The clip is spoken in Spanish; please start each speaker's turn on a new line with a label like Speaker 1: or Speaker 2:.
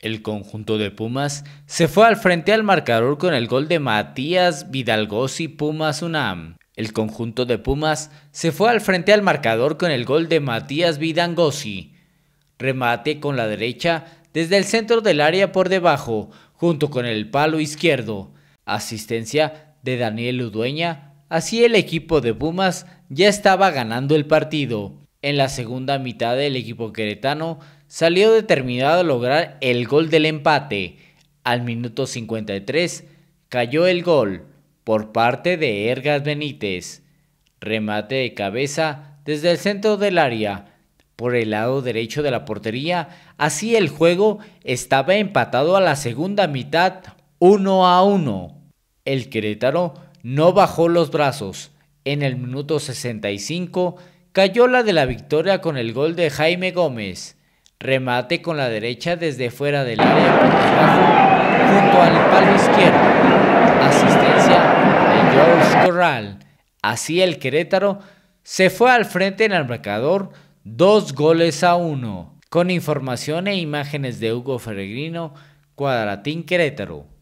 Speaker 1: El conjunto de Pumas se fue al frente al marcador con el gol de Matías Vidalgozzi Pumas UNAM. El conjunto de Pumas se fue al frente al marcador con el gol de Matías Vidalgozzi. Remate con la derecha desde el centro del área por debajo, junto con el palo izquierdo. Asistencia de Daniel Udueña. Así el equipo de Pumas ya estaba ganando el partido. En la segunda mitad el equipo queretano salió determinado a lograr el gol del empate. Al minuto 53 cayó el gol por parte de Ergas Benítez. Remate de cabeza desde el centro del área, por el lado derecho de la portería. Así el juego estaba empatado a la segunda mitad 1 a 1. El Querétaro no bajó los brazos. En el minuto 65 cayó la de la victoria con el gol de Jaime Gómez. Remate con la derecha desde fuera del área junto al palo izquierdo. Asistencia de George Corral. Así el Querétaro se fue al frente en el marcador dos goles a uno. Con información e imágenes de Hugo Ferregrino, Cuadratín Querétaro.